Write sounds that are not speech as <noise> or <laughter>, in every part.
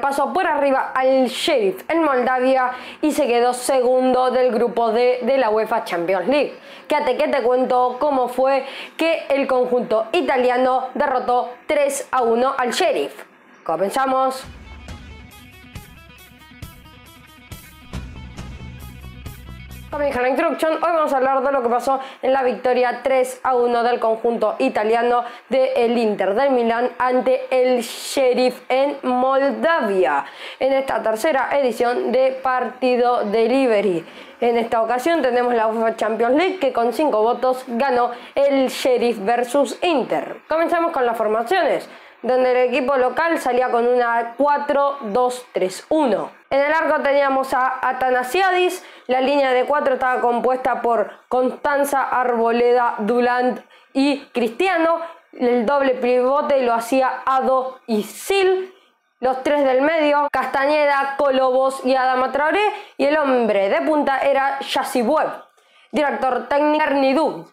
pasó por arriba al Sheriff en Moldavia y se quedó segundo del grupo D de la UEFA Champions League. Quédate que te cuento cómo fue que el conjunto italiano derrotó 3 a 1 al Sheriff. Comenzamos. a la introducción, hoy vamos a hablar de lo que pasó en la victoria 3 a 1 del conjunto italiano del el Inter de Milán ante el Sheriff en Moldavia en esta tercera edición de Partido Delivery. En esta ocasión tenemos la UEFA Champions League que con 5 votos ganó el Sheriff versus Inter. Comenzamos con las formaciones donde el equipo local salía con una 4-2-3-1. En el arco teníamos a Atanasiadis, la línea de 4 estaba compuesta por Constanza, Arboleda, Duland y Cristiano, el doble pivote lo hacía Ado y Sil, los tres del medio, Castañeda, Colobos y Adama Traoré, y el hombre de punta era Yassi Webb, director técnico Nidú.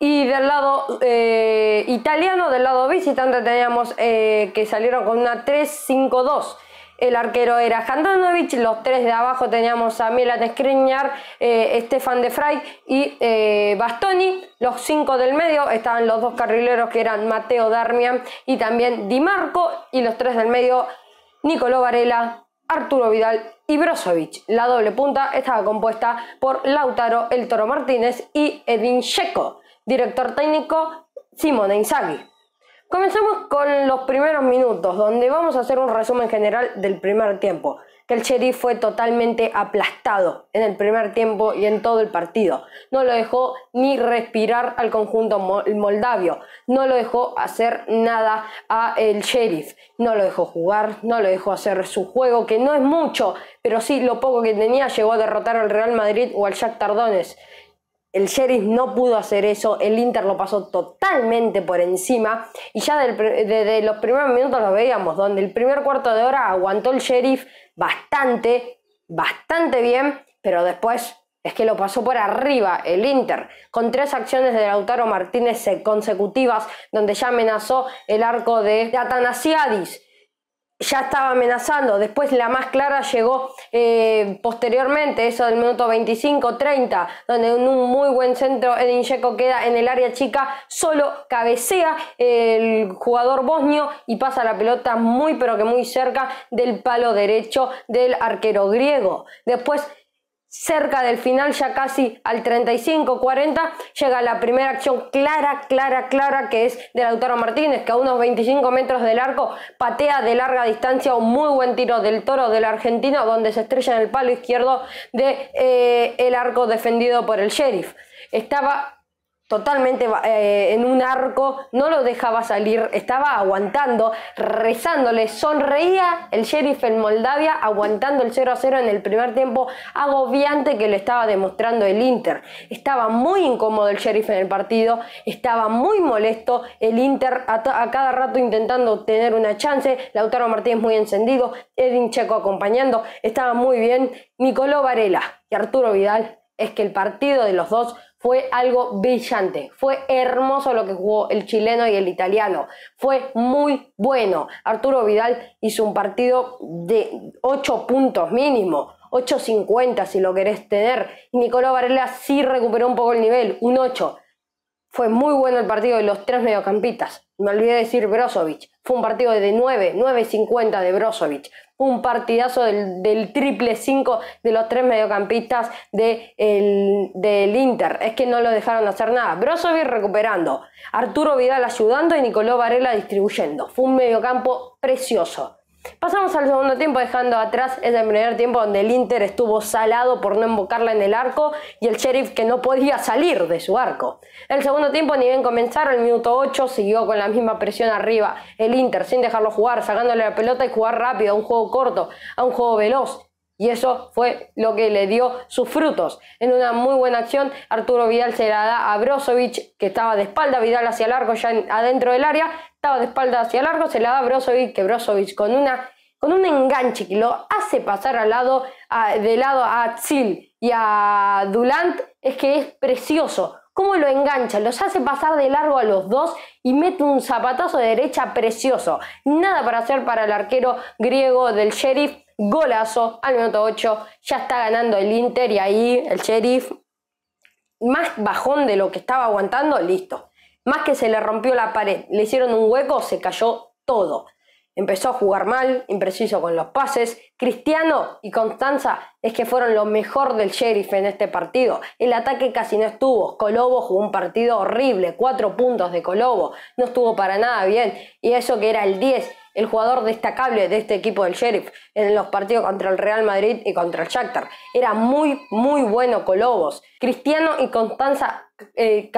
Y del lado eh, italiano, del lado visitante, teníamos eh, que salieron con una 3-5-2. El arquero era Handanovic, los tres de abajo teníamos a Milan Skriniar, eh, Stefan De Frey y eh, Bastoni. Los cinco del medio estaban los dos carrileros que eran Mateo Darmian y también Di Marco. Y los tres del medio, Nicolò Varela, Arturo Vidal y Brozovic. La doble punta estaba compuesta por Lautaro El Toro Martínez y Edin Checo. Director técnico Simone Inzaghi. Comenzamos con los primeros minutos, donde vamos a hacer un resumen general del primer tiempo, que el Sheriff fue totalmente aplastado en el primer tiempo y en todo el partido. No lo dejó ni respirar al conjunto moldavio, no lo dejó hacer nada a el Sheriff, no lo dejó jugar, no lo dejó hacer su juego, que no es mucho, pero sí lo poco que tenía llegó a derrotar al Real Madrid o al Jack Tardones. El Sheriff no pudo hacer eso, el Inter lo pasó totalmente por encima y ya desde los primeros minutos lo veíamos, donde el primer cuarto de hora aguantó el Sheriff bastante, bastante bien, pero después es que lo pasó por arriba el Inter, con tres acciones de Lautaro Martínez consecutivas, donde ya amenazó el arco de Atanasiadis ya estaba amenazando. Después la más clara llegó eh, posteriormente, eso del minuto 25-30, donde en un muy buen centro Edin queda en el área chica, solo cabecea el jugador bosnio y pasa la pelota muy pero que muy cerca del palo derecho del arquero griego. Después cerca del final, ya casi al 35-40, llega la primera acción clara, clara, clara, que es de Lautaro Martínez, que a unos 25 metros del arco patea de larga distancia un muy buen tiro del toro del argentino, donde se estrella en el palo izquierdo del de, eh, el arco defendido por el sheriff. Estaba totalmente eh, en un arco, no lo dejaba salir, estaba aguantando, rezándole, sonreía el sheriff en Moldavia, aguantando el 0 a 0 en el primer tiempo agobiante que le estaba demostrando el Inter. Estaba muy incómodo el sheriff en el partido, estaba muy molesto el Inter a, cada rato intentando tener una chance, Lautaro Martínez muy encendido, Edin Checo acompañando, estaba muy bien, Nicoló Varela y Arturo Vidal. Es que el partido de los dos fue algo brillante, fue hermoso lo que jugó el chileno y el italiano, fue muy bueno. Arturo Vidal hizo un partido de 8 puntos mínimo, 8.50 si lo querés tener. Y Nicolás Varela sí recuperó un poco el nivel, un 8. Fue muy bueno el partido de los tres mediocampistas me olvidé decir Brozovic, fue un partido de 9, 9.50 de Brozovic, un partidazo del, triple 5 de los tres mediocampistas del Inter, es que no lo dejaron hacer nada, Brozovic recuperando, Arturo Vidal ayudando y Nicoló Varela distribuyendo, fue un mediocampo precioso. Pasamos al segundo tiempo dejando atrás ese primer tiempo donde el Inter estuvo salado por no embocarla en el arco y el Sheriff que no podía salir de su arco. El segundo tiempo ni bien comenzaron, el minuto 8 siguió con la misma presión arriba, el Inter sin dejarlo jugar, sacándole la pelota y jugar rápido, a un juego corto, a un juego veloz. Y eso fue lo que le dio sus frutos. En una muy buena acción, Arturo Vidal se la da a Brozovic, que estaba de espalda, Vidal hacia el arco ya adentro del área, estaba de espalda hacia largo, se la da a Brozovic, que Brozovic con, una, con un enganche que lo hace pasar al lado, de lado a Zil y a Dulant, es que es precioso. Cómo lo engancha, los hace pasar de largo a los dos y mete un zapatazo de derecha precioso. Nada para hacer para el arquero griego del Sheriff. Golazo al minuto 8. Ya está ganando el Inter y ahí el Sheriff, más bajón de lo que estaba aguantando, listo más que se le rompió la pared, le hicieron un hueco, se cayó todo. Empezó a jugar mal, impreciso con los pases. Cristiano y Constanza es que fueron lo mejor del sheriff en este partido. El ataque casi no estuvo. Colobo jugó un partido horrible, cuatro puntos de Colobo. No estuvo para nada bien. Y eso que era el 10 el jugador destacable de este equipo del Sheriff en los partidos contra el Real Madrid y contra el Shakhtar. Era muy, muy bueno Colobos. Cristiano y Constanza eh,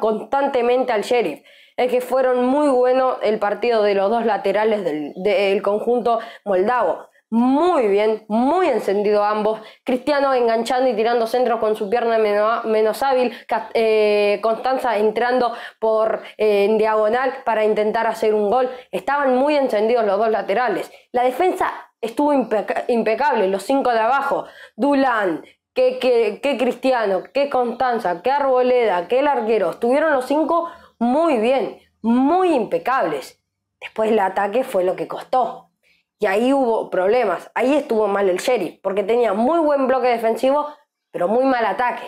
constantemente al Sheriff. Es que fueron muy buenos el partido de los dos laterales del conjunto moldavo muy bien, muy encendido ambos. Cristiano enganchando y tirando centro con su pierna menos, hábil. Eh, Constanza entrando por eh, en diagonal para intentar hacer un gol. Estaban muy encendidos los dos laterales. La defensa estuvo impecable, los cinco de abajo. Dulan, que, Cristiano, que Constanza, que Arboleda, qué el arquero. Estuvieron los cinco muy bien, muy impecables. Después el ataque fue lo que costó. Y ahí hubo problemas. Ahí estuvo mal el sheriff, porque tenía muy buen bloque defensivo, pero muy mal ataque.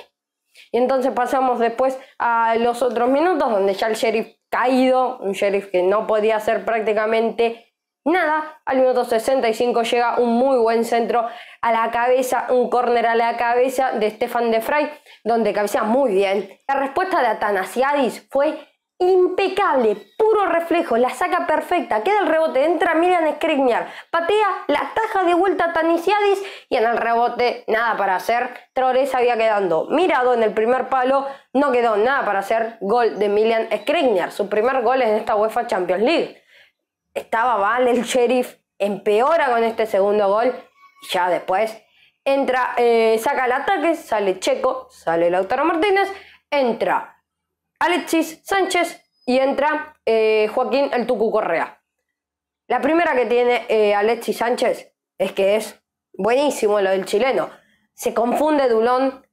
Y entonces pasamos después a los otros minutos, donde ya el sheriff caído, un sheriff que no podía hacer prácticamente nada. Al minuto 65 llega un muy buen centro a la cabeza, un córner a la cabeza de Stefan de Frey, donde cabecea muy bien. La respuesta de Atanasiadis fue impecable, reflejo, la saca perfecta, queda el rebote, entra Milan Skriniar, patea la taja de vuelta a Tanisiadis y en el rebote nada para hacer, Traoré había quedando mirado en el primer palo, no quedó nada para hacer, gol de Milian Skriniar, su primer gol en esta UEFA Champions League. Estaba mal el sheriff, empeora con este segundo gol ya después entra, eh, saca el ataque, sale Checo, sale Lautaro Martínez, entra Alexis Sánchez, y entra eh, Joaquín el Tucu Correa. La primera que tiene eh, Alexis Sánchez es que es buenísimo lo del chileno. Se confunde Dulón,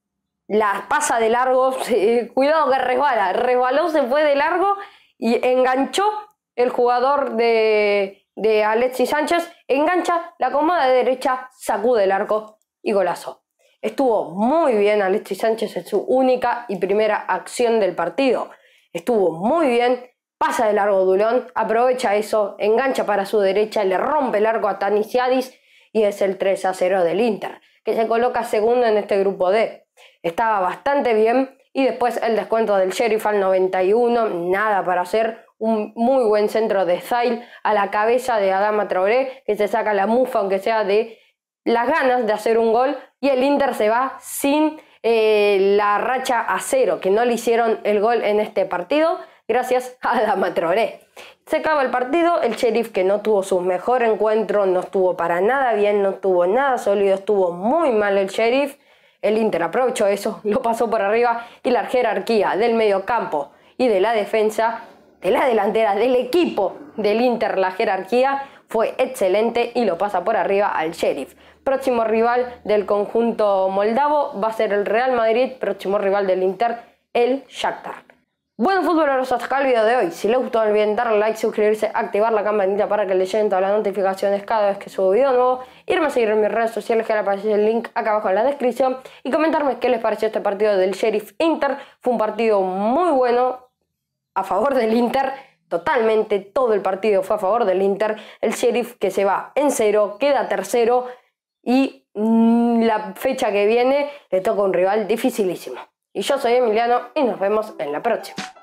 la pasa de largo, <laughs> cuidado que resbala, resbaló, se fue de largo y enganchó el jugador de, de Alexis Sánchez, engancha la comoda de derecha, sacude el arco y golazo. Estuvo muy bien Alexis Sánchez en su única y primera acción del partido. Estuvo muy bien, pasa de largo Dulón, aprovecha eso, engancha para su derecha, le rompe el arco a Tanisiadis y es el 3 a 0 del Inter, que se coloca segundo en este grupo D. Estaba bastante bien y después el descuento del Sheriff al 91, nada para hacer, un muy buen centro de style a la cabeza de Adama Traoré, que se saca la mufa aunque sea de las ganas de hacer un gol y el Inter se va sin eh, la racha a cero, que no le hicieron el gol en este partido, gracias a la Matroré. Se acaba el partido, el sheriff que no tuvo su mejor encuentro, no estuvo para nada bien, no estuvo nada sólido, estuvo muy mal el sheriff. El Inter aprovechó eso, <laughs> lo pasó por arriba y la jerarquía del mediocampo y de la defensa, de la delantera, del equipo del Inter, la jerarquía, fue excelente y lo pasa por arriba al Sheriff. Próximo rival del conjunto moldavo va a ser el Real Madrid, próximo rival del Inter, el Shakhtar. Bueno futboleros, hasta acá el video de hoy. Si les gustó, no olviden darle like, suscribirse, activar la campanita para que les lleguen todas las notificaciones cada vez que subo video nuevo, irme a seguir en mis redes sociales que les aparece el link acá abajo en la descripción y comentarme qué les pareció este partido del Sheriff Inter. Fue un partido muy bueno a favor del Inter totalmente, todo el partido fue a favor del Inter, el sheriff que se va en cero, queda tercero y mm, la fecha que viene le toca un rival dificilísimo. Y yo soy Emiliano y nos vemos en la próxima.